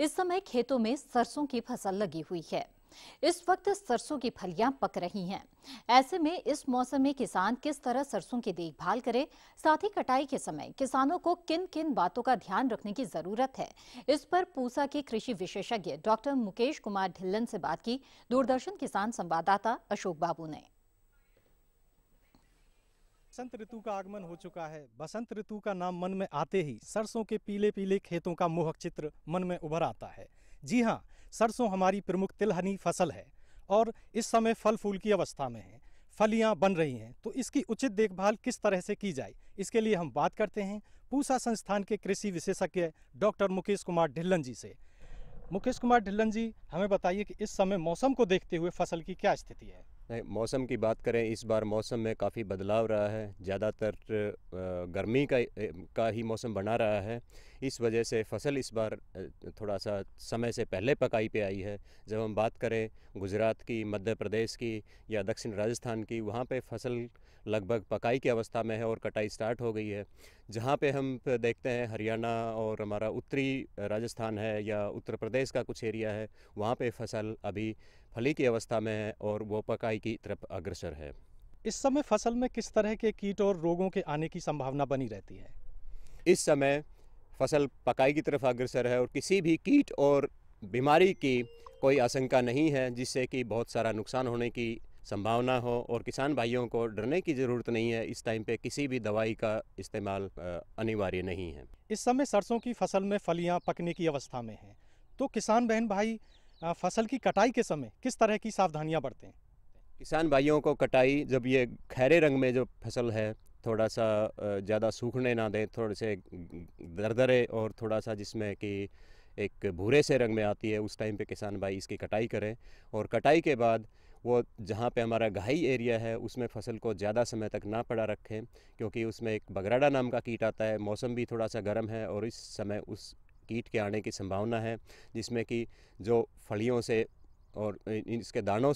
इस समय खेतों में सरसों की फसल लगी हुई है इस वक्त सरसों की फलियां पक रही हैं ऐसे में इस मौसम में किसान किस तरह सरसों की देखभाल करे साथ ही कटाई के समय किसानों को किन किन बातों का ध्यान रखने की जरूरत है इस पर पूसा के कृषि विशेषज्ञ डॉक्टर मुकेश कुमार ढिल्लन से बात की दूरदर्शन किसान संवाददाता अशोक बाबू ने बसंत ऋतु का आगमन हो चुका है बसंत ऋतु का नाम मन में आते ही सरसों के पीले पीले खेतों का मोहक चित्र मन में उभर आता है जी हाँ सरसों हमारी प्रमुख तिलहनी फसल है और इस समय फल फूल की अवस्था में है फलियाँ बन रही हैं तो इसकी उचित देखभाल किस तरह से की जाए इसके लिए हम बात करते हैं पूसा संस्थान के कृषि विशेषज्ञ डॉक्टर मुकेश कुमार ढिल्लन जी से मुकेश कुमार ढिल्लन जी हमें बताइए कि इस समय मौसम को देखते हुए फसल की क्या स्थिति है मौसम की बात करें इस बार मौसम में काफ़ी बदलाव रहा है ज़्यादातर गर्मी का का ही मौसम बना रहा है इस वजह से फसल इस बार थोड़ा सा समय से पहले पकाई पे आई है जब हम बात करें गुजरात की मध्य प्रदेश की या दक्षिण राजस्थान की वहाँ पे फसल लगभग पकाई की अवस्था में है और कटाई स्टार्ट हो गई है जहाँ पे हम देखते हैं हरियाणा और हमारा उत्तरी राजस्थान है या उत्तर प्रदेश का कुछ एरिया है वहाँ पे फसल अभी फली की अवस्था में है और वो पकाई की तरफ अग्रसर है इस समय फसल में किस तरह के कीट और रोगों के आने की संभावना बनी रहती है इस समय फसल पकाई की तरफ अग्रसर है और किसी भी कीट और बीमारी की कोई आशंका नहीं है जिससे कि बहुत सारा नुकसान होने की संभावना हो और किसान भाइयों को डरने की ज़रूरत नहीं है इस टाइम पे किसी भी दवाई का इस्तेमाल अनिवार्य नहीं है इस समय सरसों की फसल में फलियां पकने की अवस्था में हैं तो किसान बहन भाई फसल की कटाई के समय किस तरह की सावधानियां हैं किसान भाइयों को कटाई जब ये खैरे रंग में जो फसल है थोड़ा सा ज़्यादा सूखने ना दें थोड़े से दरदरे और थोड़ा सा जिसमें कि एक भूरे से रंग में आती है उस टाइम पे किसान भाई इसकी कटाई करें और कटाई के बाद वो जहाँ पे हमारा घाई एरिया है उसमें फसल को ज़्यादा समय तक ना पड़ा रखें क्योंकि उसमें एक बगराडा नाम का कीट आता है मौसम भी थोड़ा सा गर्म है और इस समय उस कीट के आने की संभावना है जिसमें कि जो फलियों से और इसके दानों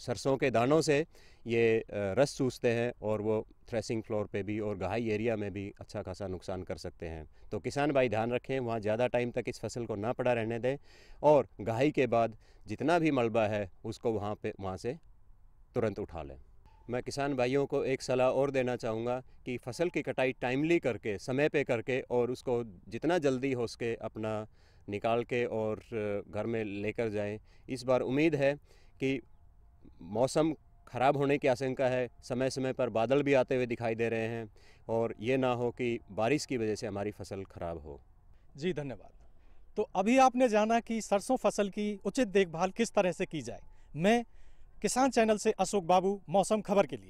सरसों के दानों से ये रस चूसते हैं और वो थ्रेसिंग फ्लोर पे भी और गहाई एरिया में भी अच्छा खासा नुकसान कर सकते हैं तो किसान भाई ध्यान रखें वहाँ ज़्यादा टाइम तक इस फसल को ना पड़ा रहने दें और गहाई के बाद जितना भी मलबा है उसको वहाँ पे वहाँ से तुरंत उठा लें मैं किसान भाइयों को एक सलाह और देना चाहूँगा कि फसल की कटाई टाइमली करके समय पर करके और उसको जितना जल्दी हो सके अपना निकाल के और घर में लेकर जाएं इस बार उम्मीद है कि मौसम ख़राब होने की आशंका है समय समय पर बादल भी आते हुए दिखाई दे रहे हैं और ये ना हो कि बारिश की वजह से हमारी फसल ख़राब हो जी धन्यवाद तो अभी आपने जाना कि सरसों फसल की उचित देखभाल किस तरह से की जाए मैं किसान चैनल से अशोक बाबू मौसम खबर के लिए